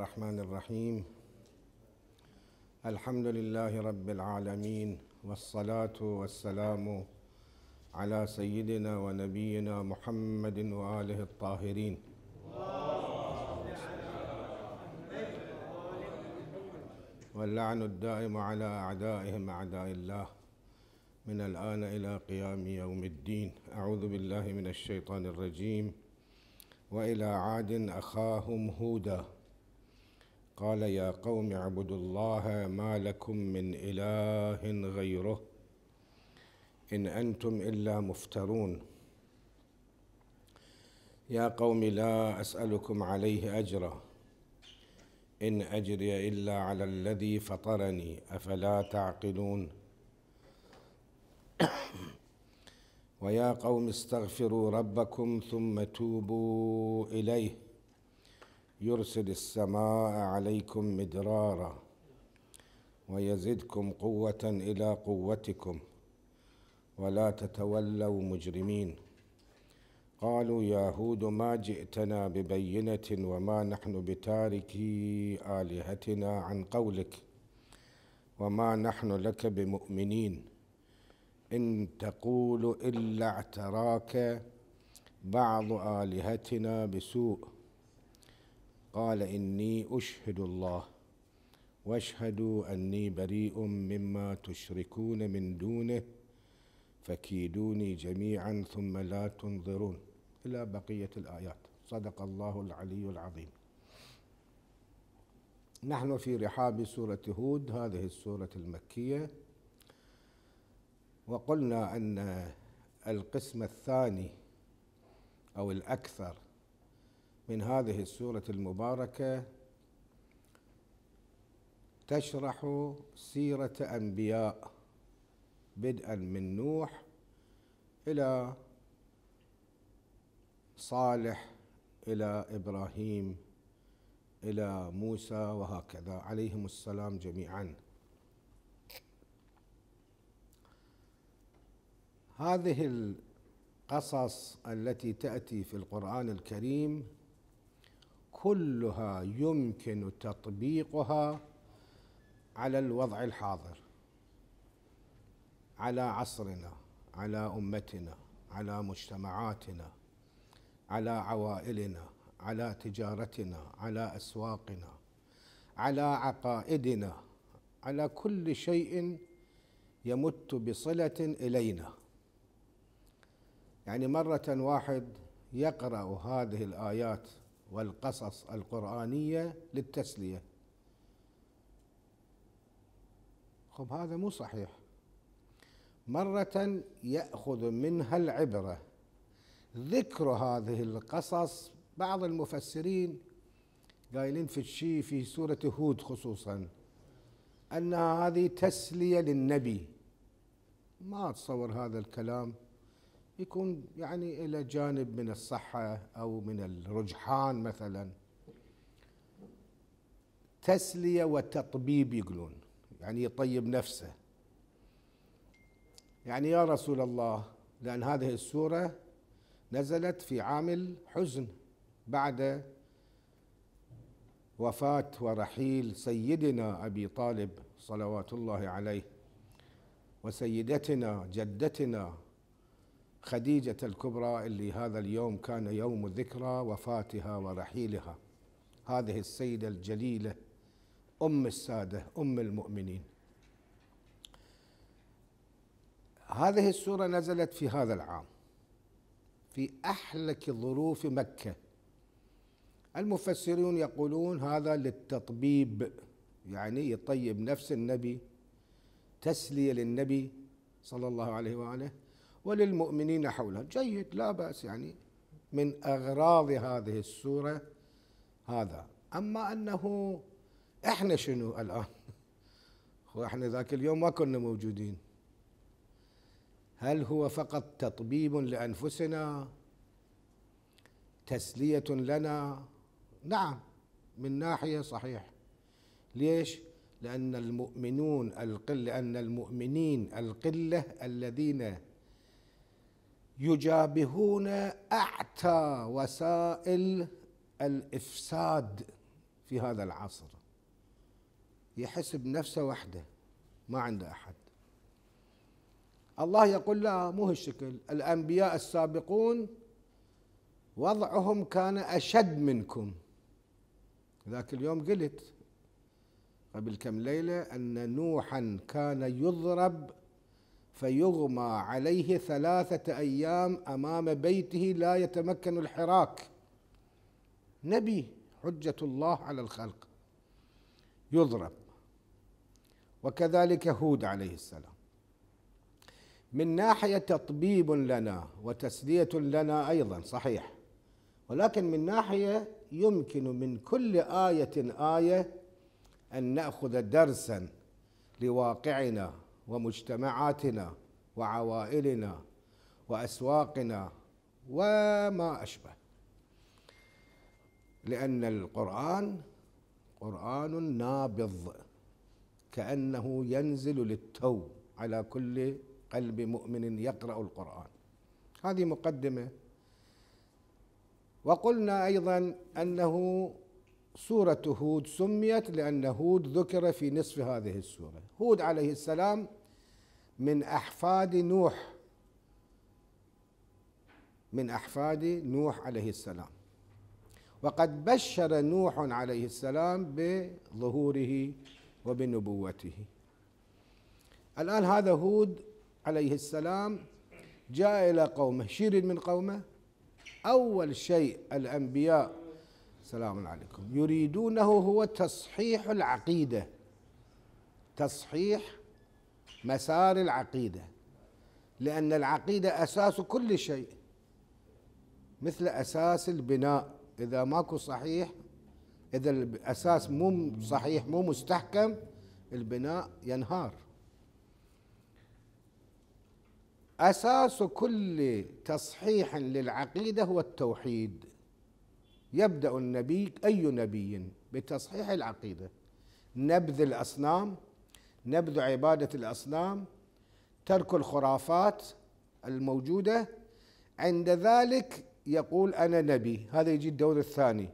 الرحمن الرحيم الحمد لله رب العالمين والصلاة والسلام على سيدنا ونبينا محمد وآله الطاهرين واللعن الدائم على أعدائهم أعداء الله من الآن إلى قيام يوم الدين أعوذ بالله من الشيطان الرجيم وإلى عاد أخاهم هودا قال يا قوم اعبدوا الله ما لكم من اله غيره ان انتم الا مفترون يا قوم لا اسالكم عليه اجرا ان اجري الا على الذي فطرني افلا تعقلون ويا قوم استغفروا ربكم ثم توبوا اليه يرسل السماء عليكم مدرارا ويزدكم قوة إلى قوتكم ولا تتولوا مجرمين قالوا يا هود ما جئتنا ببينة وما نحن بتاركي آلهتنا عن قولك وما نحن لك بمؤمنين إن تقول إلا اعتراك بعض آلهتنا بسوء قال إني أشهد الله واشهدوا أني بريء مما تشركون من دونه فكيدوني جميعا ثم لا تنظرون إلى بقية الآيات صدق الله العلي العظيم نحن في رحاب سورة هود هذه السورة المكية وقلنا أن القسم الثاني أو الأكثر من هذه السورة المباركة تشرح سيرة أنبياء بدءا من نوح إلى صالح إلى إبراهيم إلى موسى وهكذا عليهم السلام جميعا هذه القصص التي تأتي في القرآن الكريم كلها يمكن تطبيقها على الوضع الحاضر على عصرنا على امتنا على مجتمعاتنا على عوائلنا على تجارتنا على اسواقنا على عقائدنا على كل شيء يمت بصله الينا يعني مره واحد يقرا هذه الايات والقصص القرآنية للتسلية خب هذا مو صحيح مرة يأخذ منها العبرة ذكر هذه القصص بعض المفسرين قايلين في الشيء في سورة هود خصوصا أن هذه تسلية للنبي ما أتصور هذا الكلام يكون يعني إلى جانب من الصحة أو من الرجحان مثلا تسلية وتطبيب يقولون يعني يطيب نفسه يعني يا رسول الله لأن هذه السورة نزلت في عام الحزن بعد وفاة ورحيل سيدنا أبي طالب صلوات الله عليه وسيدتنا جدتنا خديجة الكبرى اللي هذا اليوم كان يوم ذكرى وفاتها ورحيلها هذه السيدة الجليلة أم السادة أم المؤمنين هذه السورة نزلت في هذا العام في أحلك ظروف مكة المفسرون يقولون هذا للتطبيب يعني يطيب نفس النبي تسلية للنبي صلى الله عليه وآله وللمؤمنين حولها جيد لا بأس يعني من أغراض هذه السورة هذا أما أنه إحنا شنو الآن احنا ذاك اليوم ما كنا موجودين هل هو فقط تطبيب لانفسنا تسليه لنا نعم من ناحيه صحيح ليش لان المؤمنون القل لان المؤمنين القله الذين يجابهون اعتى وسائل الافساد في هذا العصر يحس بنفسه وحده ما عنده احد الله يقول لا مو هالشكل الانبياء السابقون وضعهم كان اشد منكم ذاك اليوم قلت قبل كم ليله ان نوحا كان يضرب فيغمى عليه ثلاثة أيام أمام بيته لا يتمكن الحراك نبي حجة الله على الخلق يضرب وكذلك هود عليه السلام من ناحية تطبيب لنا وتسلية لنا أيضا صحيح ولكن من ناحية يمكن من كل آية آية أن نأخذ درسا لواقعنا ومجتمعاتنا وعوائلنا واسواقنا وما اشبه لان القران قران نابض كانه ينزل للتو على كل قلب مؤمن يقرا القران هذه مقدمه وقلنا ايضا انه سوره هود سميت لان هود ذكر في نصف هذه السوره هود عليه السلام من أحفاد نوح من أحفاد نوح عليه السلام وقد بشر نوح عليه السلام بظهوره وبنبوته الآن هذا هود عليه السلام جاء إلى قومه شير من قومه أول شيء الأنبياء سلام عليكم يريدونه هو تصحيح العقيدة تصحيح مسار العقيدة لأن العقيدة أساس كل شيء مثل أساس البناء إذا ماكو صحيح إذا الأساس مو صحيح مو مستحكم البناء ينهار أساس كل تصحيح للعقيدة هو التوحيد يبدأ النبي أي نبي بتصحيح العقيدة نبذ الأصنام نبذ عبادة الأصنام ترك الخرافات الموجودة عند ذلك يقول أنا نبي هذا يجي الدور الثاني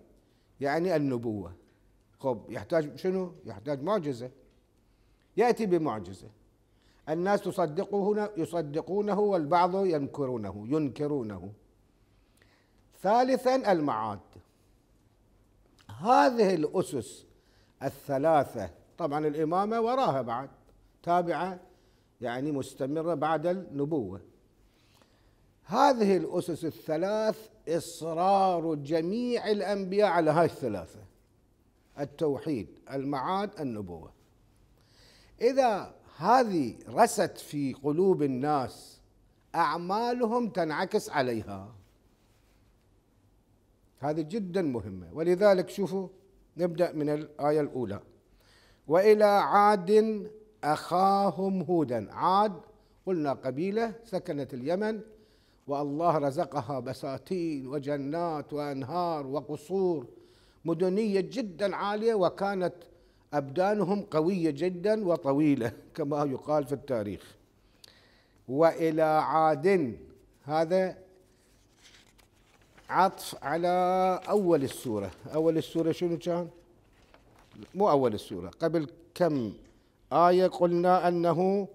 يعني النبوة خب يحتاج شنو يحتاج معجزة يأتي بمعجزة الناس تصدقه يصدقونه والبعض ينكرونه ينكرونه ثالثا المعاد هذه الأسس الثلاثة طبعا الإمامة وراها بعد تابعة يعني مستمرة بعد النبوة هذه الأسس الثلاث إصرار جميع الأنبياء على هاي الثلاثة التوحيد المعاد النبوة إذا هذه رست في قلوب الناس أعمالهم تنعكس عليها هذه جدا مهمة ولذلك شوفوا نبدأ من الآية الأولى وإلى عاد أخاهم هودا عاد قلنا قبيلة سكنت اليمن والله رزقها بساتين وجنات وأنهار وقصور مدنية جدا عالية وكانت أبدانهم قوية جدا وطويلة كما يقال في التاريخ وإلى عاد هذا عطف على أول السورة أول السورة شنو كان؟ مو أول السورة قبل كم آية قلنا أنه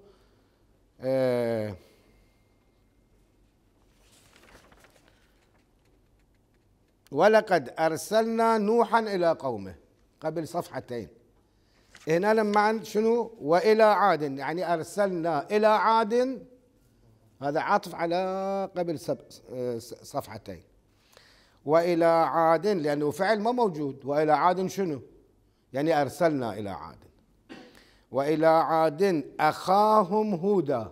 آه، ولقد أرسلنا نوحا إلى قومه قبل صفحتين هنا لما شنو وإلى عاد يعني أرسلنا إلى عاد هذا عطف على قبل صفحتين وإلى عاد لأنه فعل ما موجود وإلى عاد شنو يعني أرسلنا إلى عاد وإلى عاد أخاهم هودا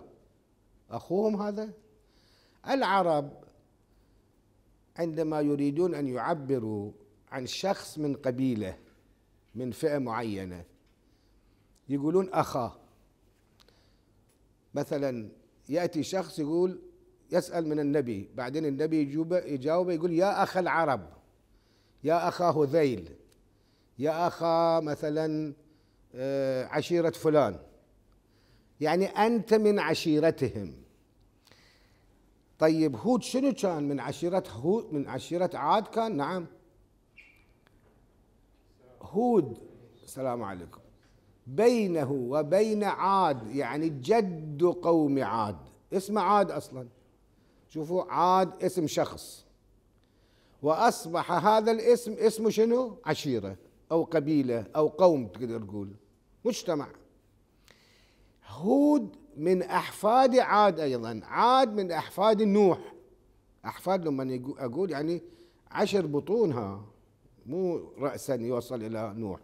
أخوهم هذا العرب عندما يريدون أن يعبروا عن شخص من قبيلة من فئة معينة يقولون أخاه مثلا يأتي شخص يقول يسأل من النبي بعدين النبي يجاوبه يقول يا أخ العرب يا أخا هذيل يا أخا مثلا آه، عشيرة فلان يعني أنت من عشيرتهم طيب هود شنو كان من عشيرة هود من عشيرة عاد كان نعم هود السلام عليكم بينه وبين عاد يعني جد قوم عاد اسم عاد أصلا شوفوا عاد اسم شخص وأصبح هذا الاسم اسمه شنو عشيرة أو قبيلة أو قوم تقدر تقول مجتمع هود من أحفاد عاد أيضا عاد من أحفاد نوح أحفاد لما أقول يعني عشر بطونها مو رأسا يوصل إلى نوح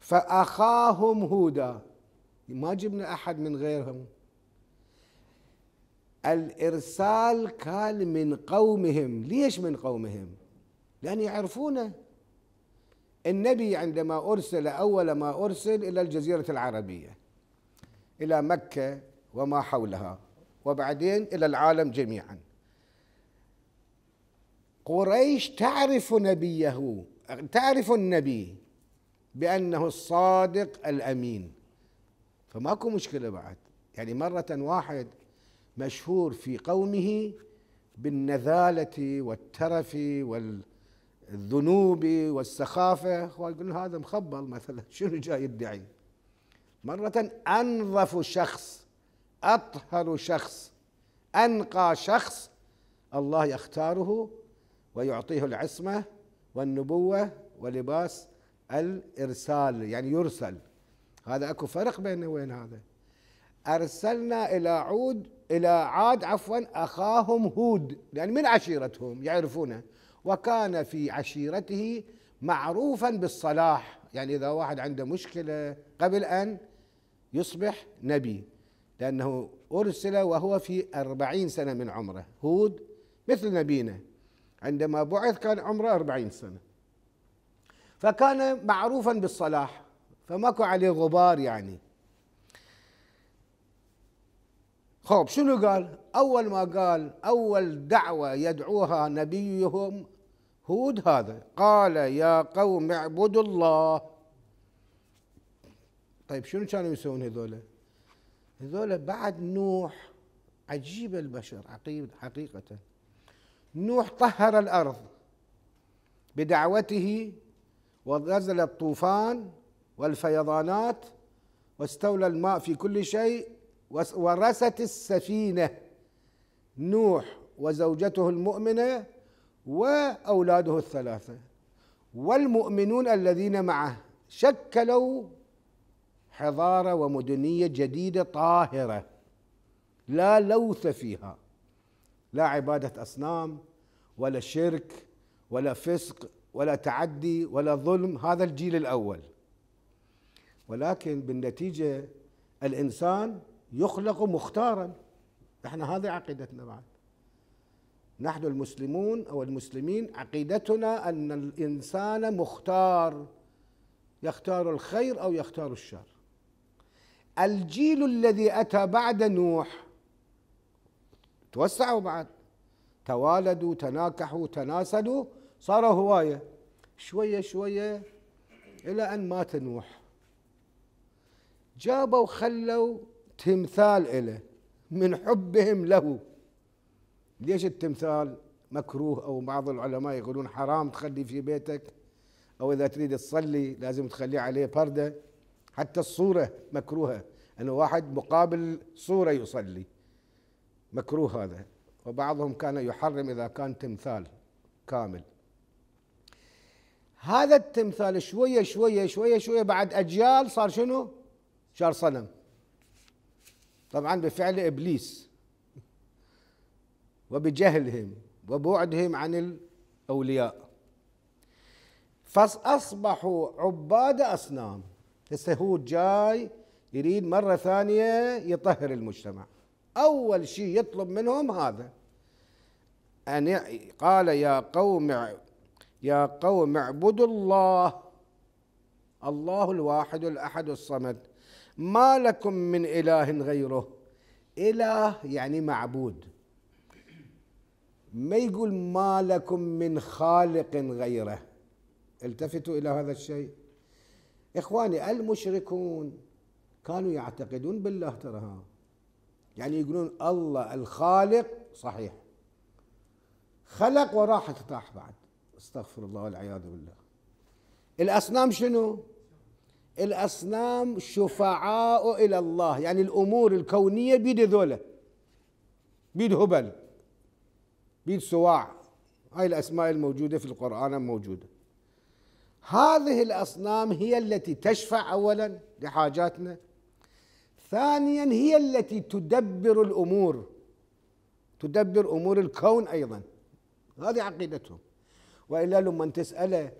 فأخاهم هودا ما جبنا أحد من غيرهم الإرسال كان من قومهم ليش من قومهم لأن يعرفونه النبي عندما أرسل أول ما أرسل إلى الجزيرة العربية إلى مكة وما حولها وبعدين إلى العالم جميعا قريش تعرف نبيه تعرف النبي بأنه الصادق الأمين فماكو مشكلة بعد يعني مرة واحد مشهور في قومه بالنذالة والترف وال الذنوب والسخافة ويقول هذا مخبل مثلا شنو جاي يدعي مرة أنظف شخص أطهر شخص أنقى شخص الله يختاره ويعطيه العصمة والنبوة ولباس الإرسال يعني يرسل هذا أكو فرق بينه وين هذا أرسلنا إلى عود إلى عاد عفوا أخاهم هود يعني من عشيرتهم يعرفونه وكان في عشيرته معروفا بالصلاح يعني إذا واحد عنده مشكلة قبل أن يصبح نبي لأنه أرسل وهو في أربعين سنة من عمره هود مثل نبينا عندما بعث كان عمره أربعين سنة فكان معروفا بالصلاح فماكو عليه غبار يعني خب شنو قال أول ما قال أول دعوة يدعوها نبيهم هود هذا قال يا قوم اعبدوا الله طيب شنو كانوا يسوون هذول هذول بعد نوح عجيب البشر حقيقة نوح طهر الأرض بدعوته ونزل الطوفان والفيضانات واستولى الماء في كل شيء ورست السفينه نوح وزوجته المؤمنه واولاده الثلاثه والمؤمنون الذين معه شكلوا حضاره ومدنيه جديده طاهره لا لوث فيها لا عباده اصنام ولا شرك ولا فسق ولا تعدي ولا ظلم هذا الجيل الاول ولكن بالنتيجه الانسان يخلق مختارا احنا هذه عقيدتنا بعد نحن المسلمون او المسلمين عقيدتنا ان الانسان مختار يختار الخير او يختار الشر الجيل الذي اتى بعد نوح توسعوا بعد توالدوا تناكحوا تناسلوا صاروا هوايه شويه شويه الى ان مات نوح جابوا خلوا تمثال له من حبهم له ليش التمثال مكروه او بعض العلماء يقولون حرام تخلي في بيتك او اذا تريد تصلي لازم تخليه عليه برده حتى الصوره مكروهه انه واحد مقابل صوره يصلي مكروه هذا وبعضهم كان يحرم اذا كان تمثال كامل هذا التمثال شويه شويه شويه شويه بعد اجيال صار شنو؟ صار صنم طبعا بفعل ابليس وبجهلهم وبعدهم عن الاولياء فاصبحوا عباد اصنام هسه هو جاي يريد مره ثانيه يطهر المجتمع اول شيء يطلب منهم هذا ان قال يا قوم يا قوم اعبدوا الله الله الواحد الاحد الصمد ما لكم من إله غيره إله يعني معبود ما يقول ما لكم من خالق غيره التفتوا إلى هذا الشيء إخواني المشركون كانوا يعتقدون بالله ترى يعني يقولون الله الخالق صحيح خلق وراح ارتاح بعد استغفر الله والعياذ بالله الأصنام شنو الأصنام شفعاء إلى الله يعني الأمور الكونية بيد ذولا بيد هبل بيد سواع هاي الأسماء الموجودة في القرآن موجودة هذه الأصنام هي التي تشفع أولا لحاجاتنا ثانيا هي التي تدبر الأمور تدبر أمور الكون أيضا هذه عقيدتهم وإلا لما تسأله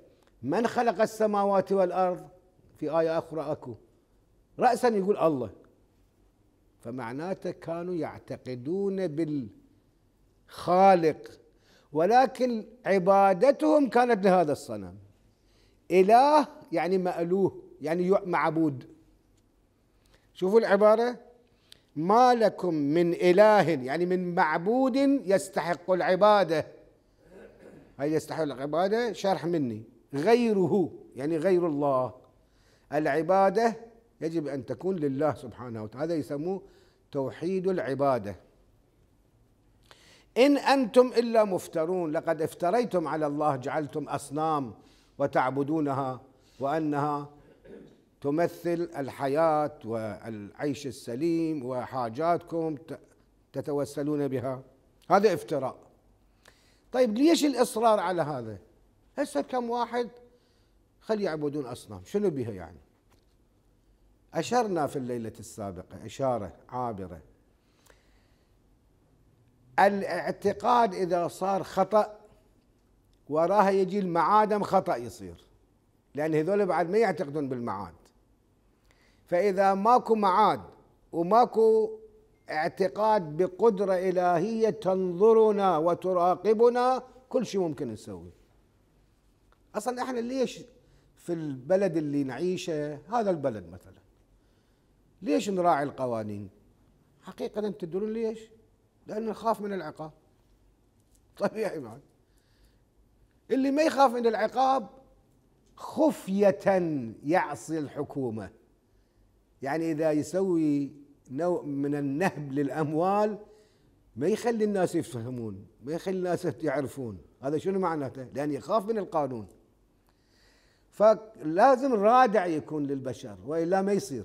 من خلق السماوات والأرض في آية أخرى أكو رأسا يقول الله فمعناته كانوا يعتقدون بالخالق ولكن عبادتهم كانت لهذا الصنم إله يعني مألوه يعني معبود شوفوا العبارة ما لكم من إله يعني من معبود يستحق العبادة هاي يستحق العبادة شرح مني غيره يعني غير الله العبادة يجب أن تكون لله سبحانه وتعالى هذا يسموه توحيد العبادة إن أنتم إلا مفترون لقد افتريتم على الله جعلتم أصنام وتعبدونها وأنها تمثل الحياة والعيش السليم وحاجاتكم تتوسلون بها هذا افتراء طيب ليش الإصرار على هذا هسه كم واحد خلي يعبدون أصنام شنو بها يعني أشرنا في الليلة السابقة إشارة عابرة الاعتقاد إذا صار خطأ وراها يجي المعادم خطأ يصير لأن هذول بعد ما يعتقدون بالمعاد فإذا ماكو معاد وماكو اعتقاد بقدرة إلهية تنظرنا وتراقبنا كل شيء ممكن نسويه أصلا إحنا ليش في البلد اللي نعيشه هذا البلد مثلا ليش نراعي القوانين حقيقة تدرون ليش لأن نخاف من العقاب طبيعي معي اللي ما يخاف من العقاب خفية يعصي الحكومة يعني إذا يسوي نوع من النهب للأموال ما يخلي الناس يفهمون ما يخلي الناس يعرفون هذا شنو معناته لأن يخاف من القانون فلازم رادع يكون للبشر والا ما يصير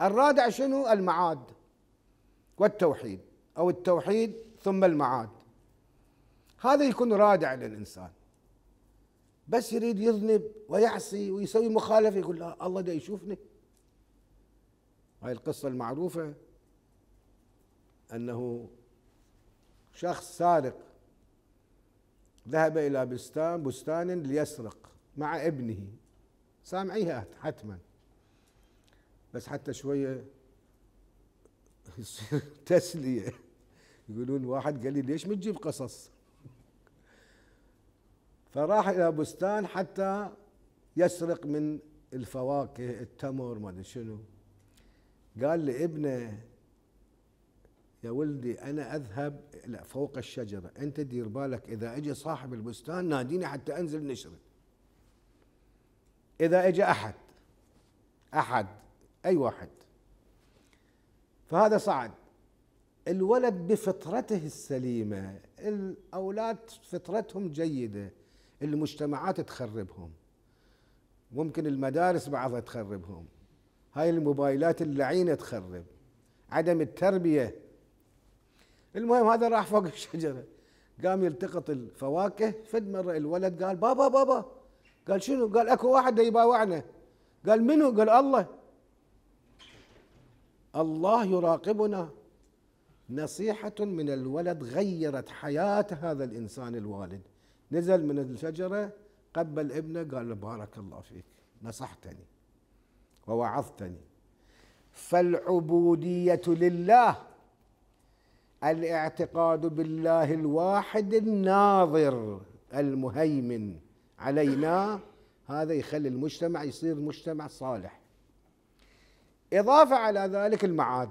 الرادع شنو المعاد والتوحيد او التوحيد ثم المعاد هذا يكون رادع للانسان بس يريد يذنب ويعصي ويسوي مخالفه يقول لا الله ده يشوفني هاي القصه المعروفه انه شخص سارق ذهب الى بستان بستان ليسرق مع ابنه سامعيها حتما بس حتى شوية يصير تسلية يقولون واحد قال لي ليش ما تجيب قصص فراح إلى بستان حتى يسرق من الفواكه التمر ما ادري شنو قال لابنه يا ولدي انا اذهب فوق الشجره انت دير بالك اذا اجى صاحب البستان ناديني حتى انزل نشرك إذا إجا أحد أحد أي واحد فهذا صعد الولد بفطرته السليمة الأولاد فطرتهم جيدة المجتمعات تخربهم ممكن المدارس بعضها تخربهم هاي الموبايلات اللعينة تخرب عدم التربية المهم هذا راح فوق الشجرة قام يلتقط الفواكه فد مرة الولد قال بابا بابا قال شنو قال اكو واحد يباوعنا قال منو قال الله الله يراقبنا نصيحة من الولد غيرت حياة هذا الإنسان الوالد نزل من الشجرة قبل ابنه قال له بارك الله فيك نصحتني ووعظتني فالعبودية لله الاعتقاد بالله الواحد الناظر المهيمن علينا هذا يخلي المجتمع يصير مجتمع صالح إضافة على ذلك المعاد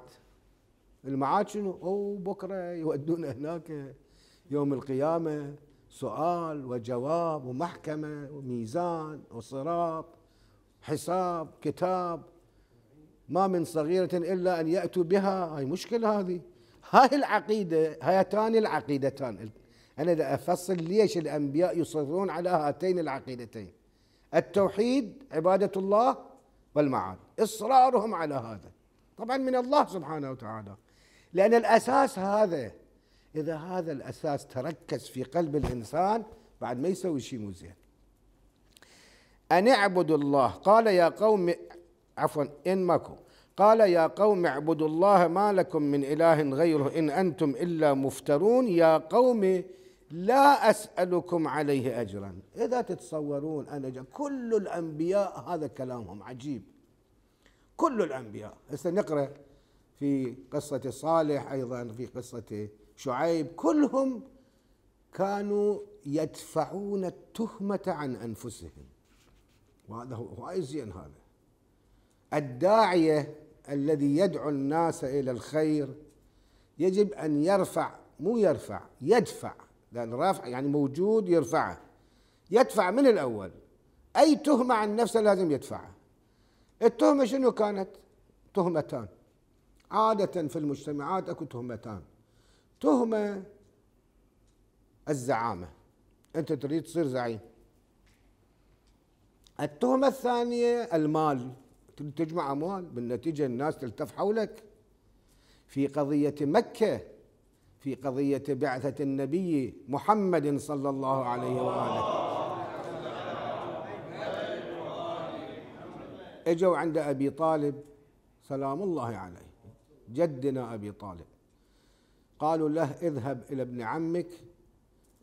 المعاد شنو؟ أو بكرة يودونا هناك يوم القيامة سؤال وجواب ومحكمة وميزان وصراط حساب كتاب ما من صغيرة إلا أن يأتوا بها هاي مشكلة هذه هاي العقيدة هاتان العقيدتان أنا دا أفصل ليش الأنبياء يصرون على هاتين العقيدتين التوحيد عبادة الله والمعاد إصرارهم على هذا طبعا من الله سبحانه وتعالى لأن الأساس هذا إذا هذا الأساس تركز في قلب الإنسان بعد ما يسوي شيء مو زين أن اعبدوا الله قال يا قوم عفوا إن ماكو قال يا قوم اعبدوا الله ما لكم من إله غيره إن أنتم إلا مفترون يا قوم لا أسألكم عليه أجرا إذا تتصورون أنا جا كل الأنبياء هذا كلامهم عجيب كل الأنبياء هسه نقرأ في قصة صالح أيضا في قصة شعيب كلهم كانوا يدفعون التهمة عن أنفسهم وهذا هو زين هذا الداعية الذي يدعو الناس إلى الخير يجب أن يرفع مو يرفع يدفع لأن رافع يعني موجود يرفعه يدفع من الأول أي تهمة عن نفسه لازم يدفعها التهمة شنو كانت تهمتان عادة في المجتمعات أكو تهمتان تهمة الزعامة أنت تريد تصير زعيم التهمة الثانية المال تجمع أموال بالنتيجة الناس تلتف حولك في قضية مكة في قضية بعثة النبي محمد صلى الله عليه وآله اجوا عند أبي طالب سلام الله عليه جدنا أبي طالب قالوا له اذهب إلى ابن عمك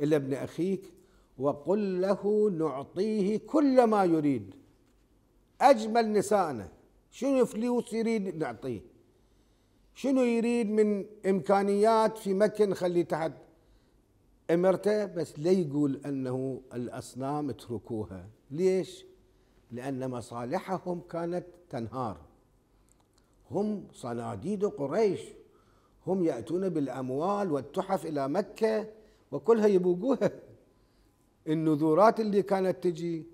إلى ابن أخيك وقل له نعطيه كل ما يريد أجمل نسائنا شنو فلوس يريد نعطيه شنو يريد من امكانيات في مكه نخليه تحت امرته بس لا يقول انه الاصنام اتركوها ليش لان مصالحهم كانت تنهار هم صناديد قريش هم ياتون بالاموال والتحف الى مكه وكلها يبوقوها النذورات اللي كانت تجي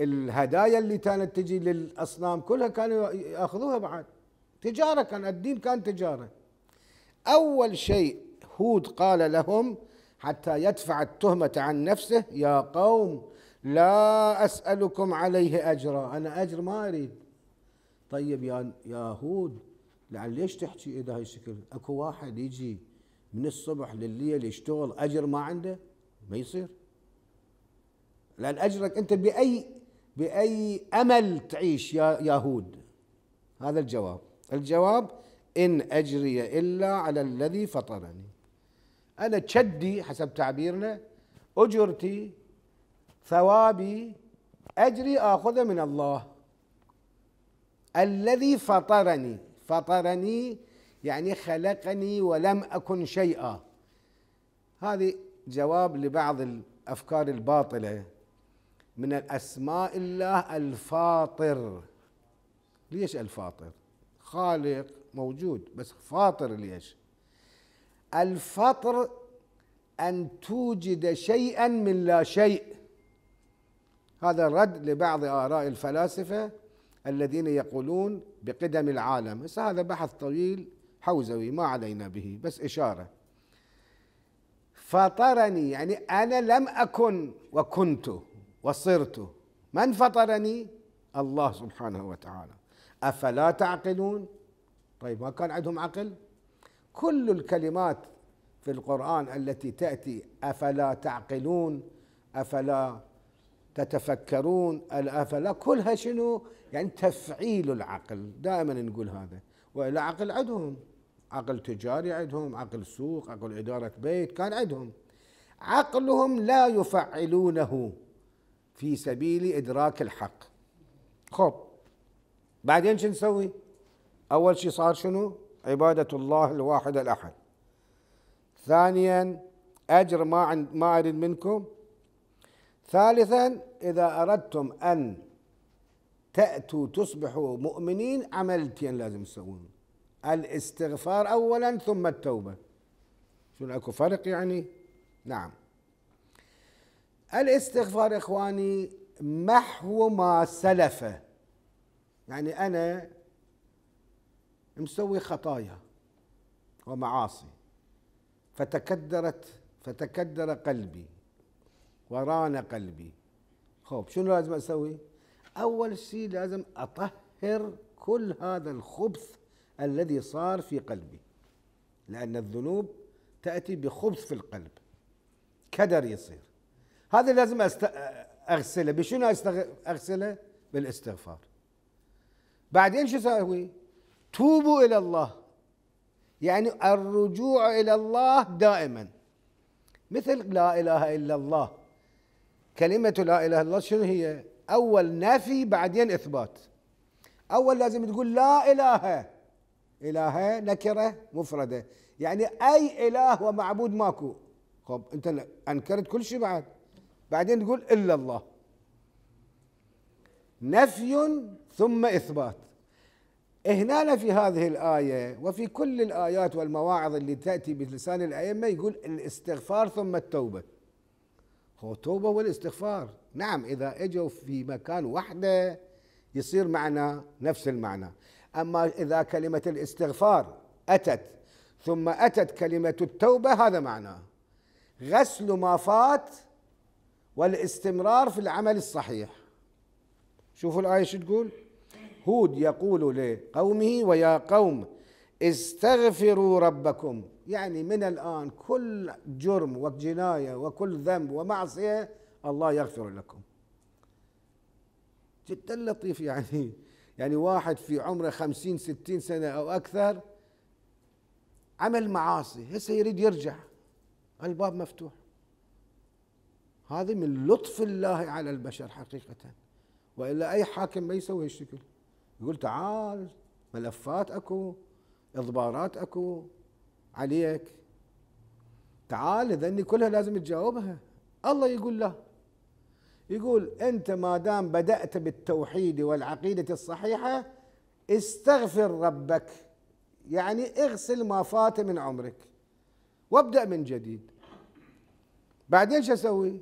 الهدايا اللي كانت تجي للاصنام كلها كانوا ياخذوها بعد تجارة كان الدين كان تجارة أول شيء هود قال لهم حتى يدفع التهمة عن نفسه يا قوم لا أسألكم عليه أجرا أنا أجر ما أريد طيب يا يا هود لعل ليش تحكي إذا هاي الشكل أكو واحد يجي من الصبح لليل يشتغل أجر ما عنده ما يصير لأن أجرك أنت بأي بأي أمل تعيش يا يا هود هذا الجواب الجواب إن أجري إلا على الذي فطرني أنا تشدي حسب تعبيرنا أجرتي ثوابي أجري آخذه من الله الذي فطرني فطرني يعني خلقني ولم أكن شيئا هذه جواب لبعض الأفكار الباطلة من الأسماء الله الفاطر ليش الفاطر خالق موجود بس فاطر ليش الفطر أن توجد شيئا من لا شيء هذا رد لبعض آراء الفلاسفة الذين يقولون بقدم العالم بس هذا بحث طويل حوزوي ما علينا به بس إشارة فطرني يعني أنا لم أكن وكنت وصرت من فطرني الله سبحانه وتعالى أفلا تعقلون طيب ما كان عندهم عقل كل الكلمات في القرآن التي تأتي أفلا تعقلون أفلا تتفكرون الأفلا كلها شنو يعني تفعيل العقل دائما نقول هذا وإلا عقل عندهم عقل تجاري عندهم عقل سوق عقل إدارة بيت كان عندهم عقلهم لا يفعلونه في سبيل إدراك الحق خب بعدين شو نسوي؟ اول شيء صار شنو؟ عباده الله الواحد الاحد. ثانيا اجر ما عند ما اريد منكم. ثالثا اذا اردتم ان تاتوا تصبحوا مؤمنين عملتين لازم تسوون الاستغفار اولا ثم التوبه. شنو اكو فرق يعني؟ نعم. الاستغفار اخواني محو ما سلفه يعني أنا مسوي خطايا ومعاصي فتكدرت فتكدر قلبي وران قلبي خوف شنو لازم أسوي أول شيء لازم أطهر كل هذا الخبث الذي صار في قلبي لأن الذنوب تأتي بخبث في القلب كدر يصير هذا لازم أست... أغسله بشنو أستغ... أغسله بالاستغفار بعدين شو سوي توبوا إلى الله يعني الرجوع إلى الله دائما مثل لا إله إلا الله كلمة لا إله إلا الله شنو هي أول نفي بعدين إثبات أول لازم تقول لا إله إله نكرة مفردة يعني أي إله ومعبود ماكو خب أنت أنكرت كل شيء بعد بعدين تقول إلا الله نفي ثم إثبات هنا في هذه الآية وفي كل الآيات والمواعظ اللي تأتي بلسان الأئمة يقول الاستغفار ثم التوبة هو التوبة والاستغفار نعم إذا اجوا في مكان وحده يصير معنا نفس المعنى أما إذا كلمة الاستغفار أتت ثم أتت كلمة التوبة هذا معناه غسل ما فات والاستمرار في العمل الصحيح شوفوا الآية شو تقول هود يقول لقومه ويا قوم استغفروا ربكم يعني من الآن كل جرم وجناية وكل ذنب ومعصية الله يغفر لكم جدا لطيف يعني يعني واحد في عمره خمسين ستين سنة أو أكثر عمل معاصي هسه يريد يرجع الباب مفتوح هذه من لطف الله على البشر حقيقة وإلا أي حاكم ما يسوي هالشكل يقول تعال ملفات اكو اضبارات اكو عليك تعال ذني كلها لازم تجاوبها الله يقول له يقول انت ما دام بدات بالتوحيد والعقيده الصحيحه استغفر ربك يعني اغسل ما فات من عمرك وابدا من جديد بعدين شو اسوي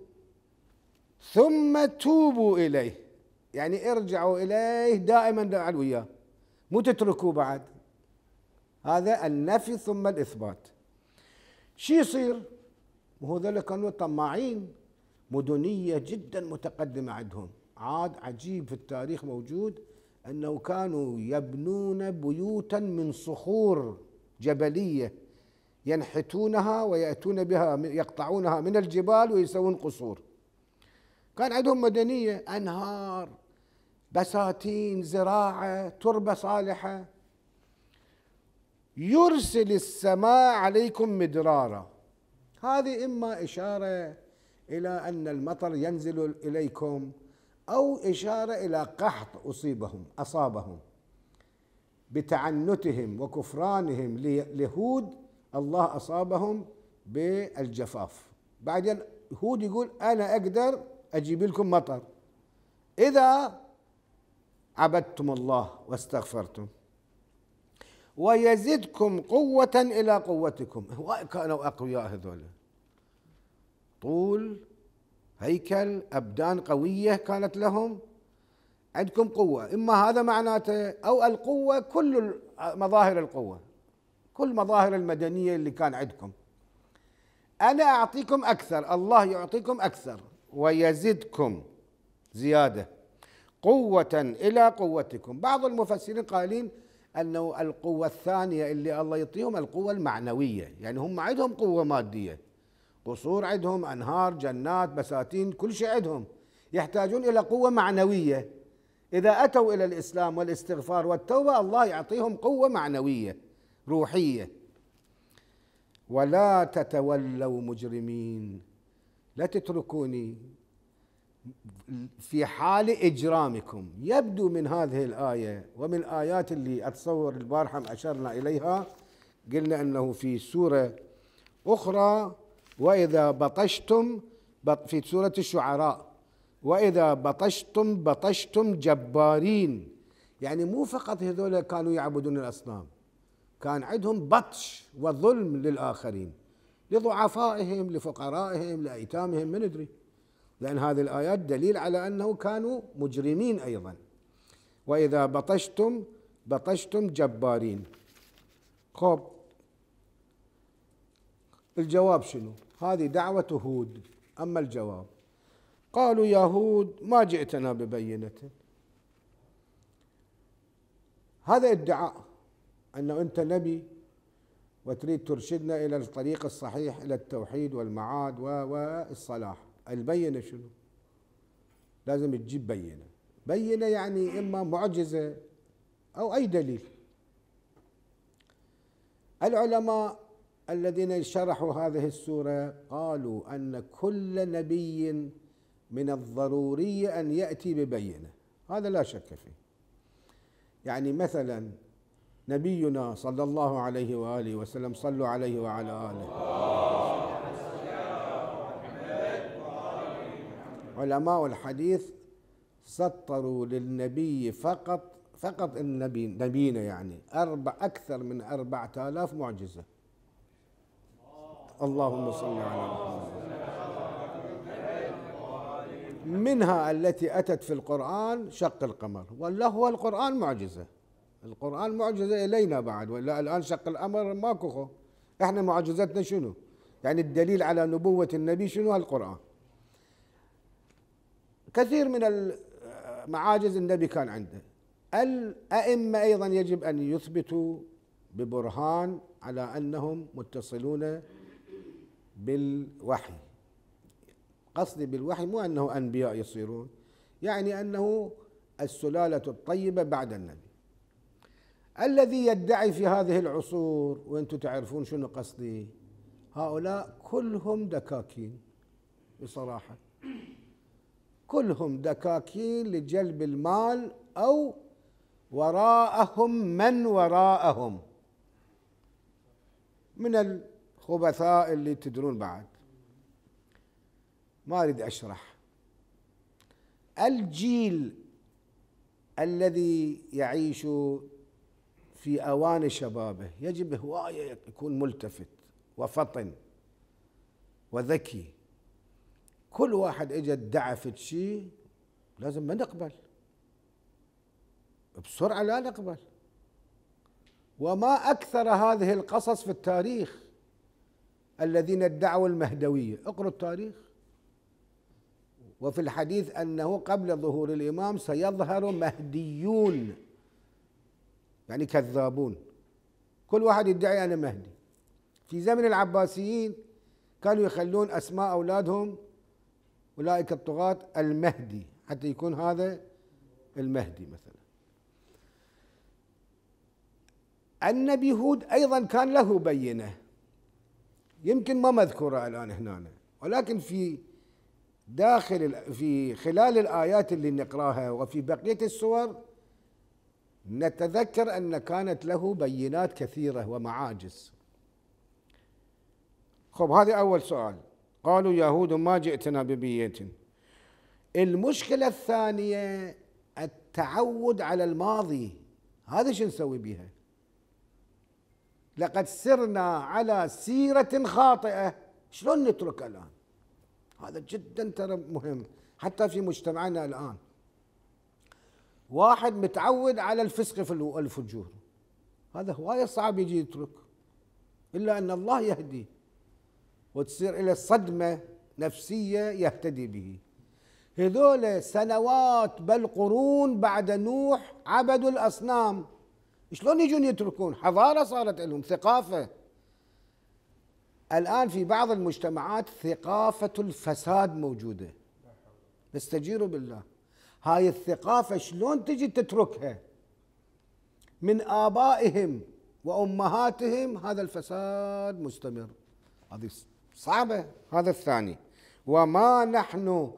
ثم توبوا اليه يعني ارجعوا إليه دائما دعوا وياه مو تتركوه بعد هذا النفي ثم الإثبات شي يصير وهذول كانوا طماعين مدنية جدا متقدمة عندهم عاد عجيب في التاريخ موجود أنه كانوا يبنون بيوتا من صخور جبلية ينحتونها ويأتون بها يقطعونها من الجبال ويسوون قصور كان عندهم مدنية أنهار بساتين زراعه تربه صالحه يرسل السماء عليكم مدرارا هذه اما اشاره الى ان المطر ينزل اليكم او اشاره الى قحط اصيبهم اصابهم بتعنتهم وكفرانهم لهود الله اصابهم بالجفاف بعدين هود يقول انا اقدر اجيب لكم مطر اذا عبدتم الله واستغفرتم ويزدكم قوة إلى قوتكم كانوا أقوياء هذول طول هيكل أبدان قوية كانت لهم عندكم قوة إما هذا معناته أو القوة كل مظاهر القوة كل مظاهر المدنية اللي كان عندكم أنا أعطيكم أكثر الله يعطيكم أكثر ويزدكم زيادة قوة إلى قوتكم بعض المفسرين قائلين أنه القوة الثانية اللي الله يعطيهم القوة المعنوية يعني هم عندهم قوة مادية قصور عندهم أنهار جنات بساتين كل شيء عندهم يحتاجون إلى قوة معنوية إذا أتوا إلى الإسلام والاستغفار والتوبة الله يعطيهم قوة معنوية روحية ولا تتولوا مجرمين لا تتركوني في حال إجرامكم يبدو من هذه الآية ومن الآيات اللي أتصور البارحة أشرنا إليها قلنا أنه في سورة أخرى وإذا بطشتم في سورة الشعراء وإذا بطشتم بطشتم جبارين يعني مو فقط هذول كانوا يعبدون الأصنام كان عندهم بطش وظلم للآخرين لضعفائهم لفقرائهم لأيتامهم من ندري لأن هذه الآيات دليل على أنه كانوا مجرمين أيضا وإذا بطشتم بطشتم جبارين خب الجواب شنو هذه دعوة هود أما الجواب قالوا يا هود ما جئتنا ببينة هذا ادعاء أنه أنت نبي وتريد ترشدنا إلى الطريق الصحيح إلى التوحيد والمعاد والصلاح البينة شنو لازم تجيب بينة بينة يعني إما معجزة أو أي دليل العلماء الذين شرحوا هذه السورة قالوا أن كل نبي من الضروري أن يأتي ببينة هذا لا شك فيه يعني مثلا نبينا صلى الله عليه وآله وسلم صلوا عليه وعلى آله علماء الحديث سطروا للنبي فقط فقط النبي نبينا يعني أربع أكثر من أربعة آلاف معجزة اللهم صل على محمد منها التي أتت في القرآن شق القمر ولا هو القرآن معجزة القرآن معجزة إلينا بعد ولا الآن شق القمر ماكو احنا معجزتنا شنو يعني الدليل على نبوة النبي شنو القرآن كثير من معاجز النبي كان عنده الأئمة أيضا يجب أن يثبتوا ببرهان على أنهم متصلون بالوحي قصدي بالوحي مو أنه أنبياء يصيرون يعني أنه السلالة الطيبة بعد النبي الذي يدعي في هذه العصور وانتم تعرفون شنو قصدي هؤلاء كلهم دكاكين بصراحة كلهم دكاكين لجلب المال أو وراءهم من وراءهم من الخبثاء اللي تدرون بعد ما أريد أشرح الجيل الذي يعيش في أوان شبابه يجب هواية يكون ملتفت وفطن وذكي كل واحد اجى ادعى في شيء لازم ما نقبل بسرعه لا نقبل وما اكثر هذه القصص في التاريخ الذين ادعوا المهدويه اقروا التاريخ وفي الحديث انه قبل ظهور الامام سيظهر مهديون يعني كذابون كل واحد يدعي انا مهدي في زمن العباسيين كانوا يخلون اسماء اولادهم أولئك الطغاة المهدي حتى يكون هذا المهدي مثلا النبي هود أيضا كان له بينة يمكن ما مذكورة الآن هنا ولكن في داخل في خلال الآيات اللي نقراها وفي بقية السور نتذكر أن كانت له بينات كثيرة ومعاجز خب هذا أول سؤال قالوا يهود ما جئتنا ببيت المشكلة الثانية التعود على الماضي هذا شو نسوي بها لقد سرنا على سيرة خاطئة شلون نترك الآن هذا جدا ترى مهم حتى في مجتمعنا الآن واحد متعود على الفسق في الفجور هذا هواية صعب يجي يترك إلا أن الله يهديه وتصير إلى صدمة نفسية يهتدي به هذول سنوات بل قرون بعد نوح عبدوا الأصنام شلون يجون يتركون حضارة صارت لهم ثقافة الآن في بعض المجتمعات ثقافة الفساد موجودة استجيروا بالله هاي الثقافة شلون تجي تتركها من آبائهم وأمهاتهم هذا الفساد مستمر هذه صعبة هذا الثاني وما نحن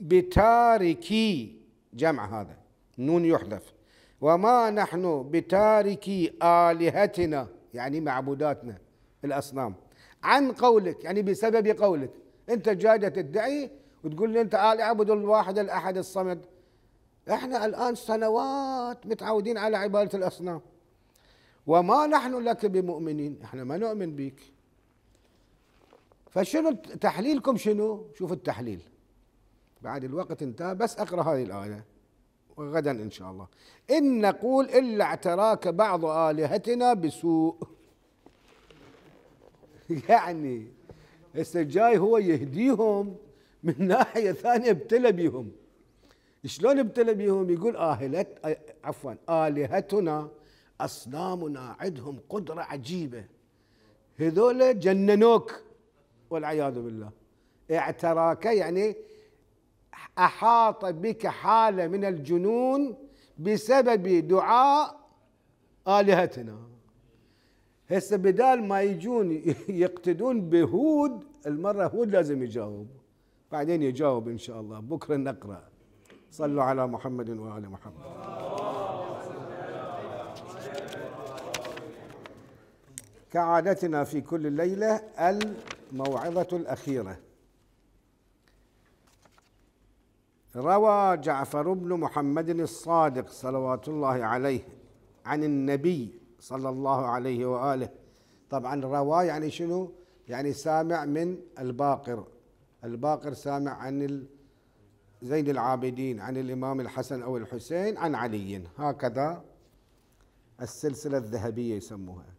بتاركي جمع هذا نون يحذف وما نحن بتاركي آلهتنا يعني معبوداتنا الأصنام عن قولك يعني بسبب قولك أنت جاي تدعي وتقول لي أنت آل اعبد الواحد الأحد الصمد احنا الآن سنوات متعودين على عبادة الأصنام وما نحن لك بمؤمنين احنا ما نؤمن بك فشنو تحليلكم شنو شوف التحليل بعد الوقت انتهى بس اقرا هذه الايه وغدا ان شاء الله ان نقول الا اعتراك بعض الهتنا بسوء يعني هسه جاي هو يهديهم من ناحيه ثانيه ابتلى بهم شلون ابتلى بهم يقول آهلت آه، عفوا آلهتنا أصنامنا عندهم قدرة عجيبة هذول جننوك والعياذ بالله اعتراك يعني احاط بك حاله من الجنون بسبب دعاء الهتنا هسه بدال ما يجون يقتدون بهود المره هود لازم يجاوب بعدين يجاوب ان شاء الله بكره نقرا صلوا على محمد وال محمد كعادتنا في كل ليله ال الموعظة الأخيرة روى جعفر بن محمد الصادق صلوات الله عليه عن النبي صلى الله عليه وآله طبعا روى يعني شنو يعني سامع من الباقر الباقر سامع عن زين العابدين عن الإمام الحسن أو الحسين عن علي هكذا السلسلة الذهبية يسموها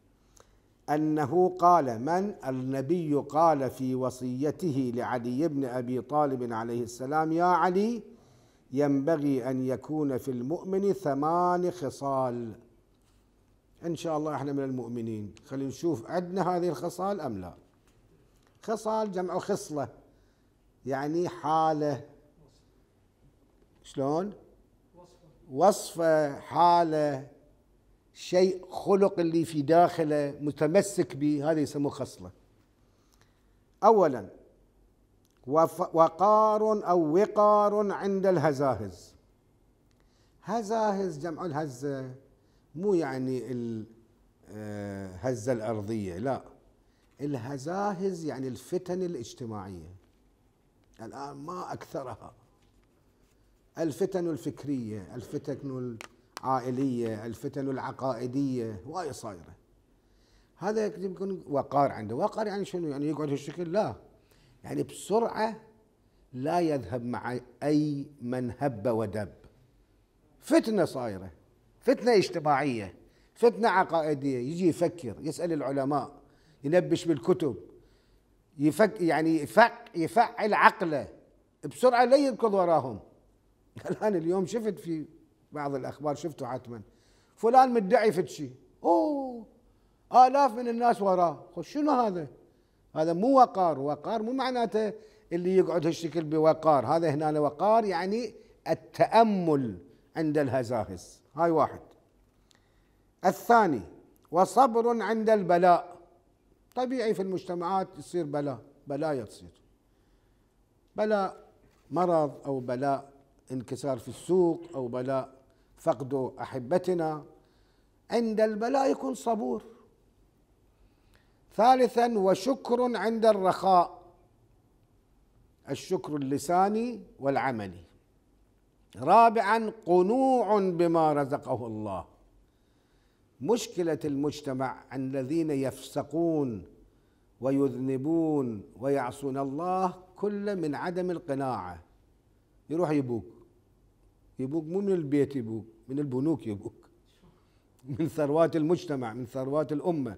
انه قال من النبي قال في وصيته لعلي بن ابي طالب عليه السلام يا علي ينبغي ان يكون في المؤمن ثمان خصال ان شاء الله احنا من المؤمنين خلينا نشوف عندنا هذه الخصال ام لا خصال جمع خصله يعني حاله شلون وصفه حاله شيء خلق اللي في داخله متمسك به هذا يسموه خصله اولا وقار او وقار عند الهزاهز هزاهز جمع الهزه مو يعني الهزه آه، الارضيه لا الهزاهز يعني الفتن الاجتماعيه الان ما اكثرها الفتن الفكريه الفتن عائليه، الفتن العقائديه وايد صايره. هذا يمكن وقار عنده، وقار يعني شنو؟ يعني يقعد هالشكل؟ لا. يعني بسرعه لا يذهب مع اي من هب ودب. فتنه صايره، فتنه اجتماعيه، فتنه عقائديه، يجي يفكر، يسال العلماء، ينبش بالكتب، يفك يعني يفك يفعل عقله بسرعه لا يركض وراهم. الان اليوم شفت في بعض الاخبار شفتوا حتما فلان مدعي فد شيء اوه الاف من الناس وراه شنو هذا؟ هذا مو وقار وقار مو معناته اللي يقعد هالشكل بوقار هذا هنا وقار يعني التأمل عند الهزاهز هاي واحد الثاني وصبر عند البلاء طبيعي في المجتمعات يصير بلاء بلايا تصير بلاء مرض أو بلاء انكسار في السوق أو بلاء فقد احبتنا عند البلاء كن صبور ثالثا وشكر عند الرخاء الشكر اللساني والعملي رابعا قنوع بما رزقه الله مشكله المجتمع الذين يفسقون ويذنبون ويعصون الله كل من عدم القناعه يروح يبوك يبوك مو من البيت يبوك من البنوك يبوك من ثروات المجتمع من ثروات الأمة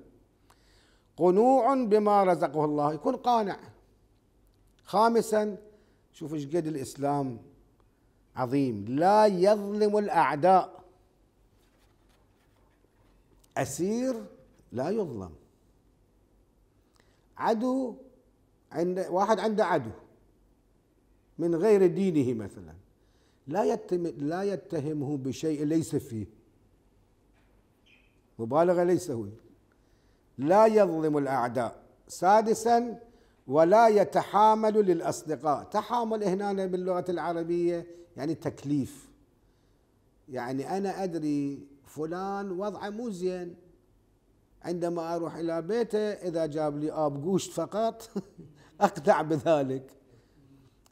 قنوع بما رزقه الله يكون قانع خامسا شوف ايش قد الإسلام عظيم لا يظلم الأعداء أسير لا يظلم عدو عند واحد عنده عدو من غير دينه مثلا لا يتم لا يتهمه بشيء ليس فيه مبالغه ليس هو لا يظلم الاعداء سادسا ولا يتحامل للاصدقاء تحامل هنا باللغه العربيه يعني تكليف يعني انا ادري فلان وضعه مو زين عندما اروح الى بيته اذا جاب لي اب قوشت فقط اقدع بذلك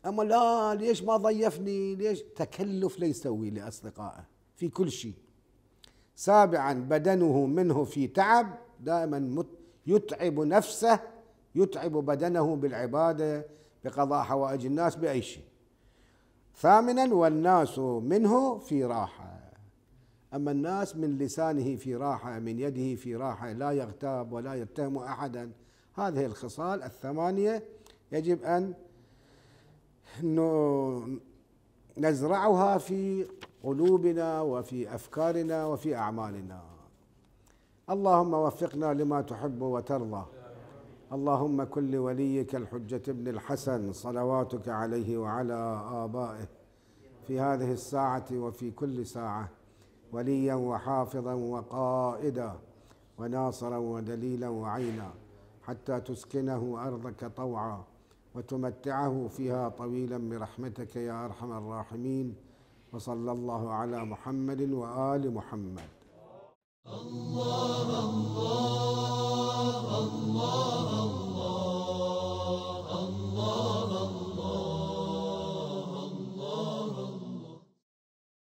اما لا ليش ما ضيفني ليش تكلف يسوي لاصدقائه في كل شيء سابعا بدنه منه في تعب دائما يتعب نفسه يتعب بدنه بالعباده بقضاء حوائج الناس باي شيء ثامنا والناس منه في راحه اما الناس من لسانه في راحه من يده في راحه لا يغتاب ولا يتهم احدا هذه الخصال الثمانيه يجب ان نزرعها في قلوبنا وفي افكارنا وفي اعمالنا اللهم وفقنا لما تحب وترضى اللهم كن لوليك الحجه ابن الحسن صلواتك عليه وعلى ابائه في هذه الساعه وفي كل ساعه وليا وحافظا وقائدا وناصرا ودليلا وعينا حتى تسكنه ارضك طوعا وتمتعه فيها طويلا برحمتك يا ارحم الراحمين وصلى الله على محمد وال محمد الله الله الله الله الله